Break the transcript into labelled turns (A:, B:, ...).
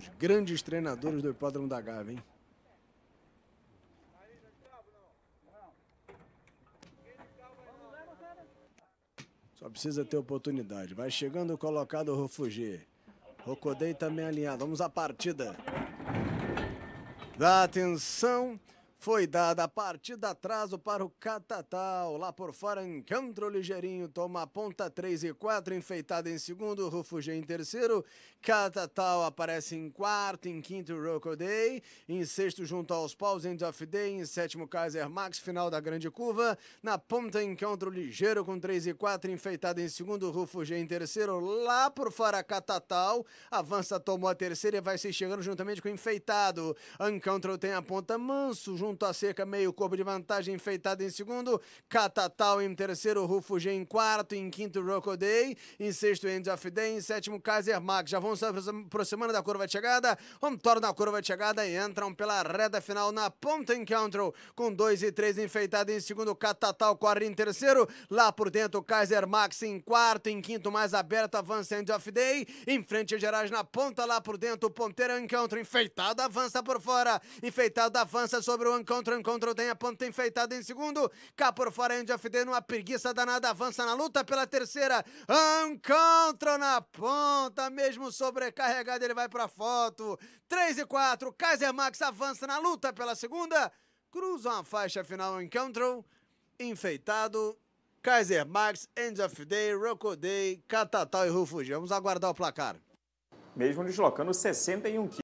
A: os grandes treinadores do Hipódromo da Gávea, hein? Só precisa ter oportunidade. Vai chegando o colocado o Rocodei também alinhado. Vamos à partida. Dá atenção. Foi dada a
B: partida atraso para o Catatal. Lá por fora, Encontro Ligeirinho toma a ponta 3 e 4, enfeitada em segundo, G em terceiro. Catatal aparece em quarto, em quinto, Rocco Day. Em sexto, junto aos Paus, End of Day. Em sétimo, Kaiser Max, final da grande curva. Na ponta, Encontro Ligeiro com 3 e 4, enfeitada em segundo, G em terceiro. Lá por fora, Catatal avança, tomou a terceira e vai se chegando juntamente com o enfeitado. Encontro tem a ponta manso, junto junto à cerca, meio corpo de vantagem, enfeitado em segundo, Catatal em terceiro, G em quarto, em quinto, Rocoday, em sexto, End of Day, em sétimo, Kaiser Max. Já vão se aproximando da curva de chegada, um toro a curva de chegada e entram pela reta final na ponta Encounter, com dois e três enfeitado em segundo, Catatal corre em terceiro, lá por dentro, Kaiser Max em quarto, em quinto, mais aberto, avança End of Day, em frente, Gerais na ponta, lá por dentro, Ponteiro Encounter, enfeitado, avança por fora, enfeitado, avança sobre o encontro, encontro, tem a ponta enfeitada em segundo. Cá por fora, End of Day numa preguiça danada, avança na luta pela terceira. Encontro na ponta, mesmo sobrecarregado, ele vai pra foto. 3 e 4, Kaiser Max avança na luta pela segunda. Cruzam a faixa final, encontro, enfeitado. Kaiser Max, End of Day, Rocco Day, Catatal e Rufus. Vamos aguardar o placar. Mesmo deslocando 61 quilos.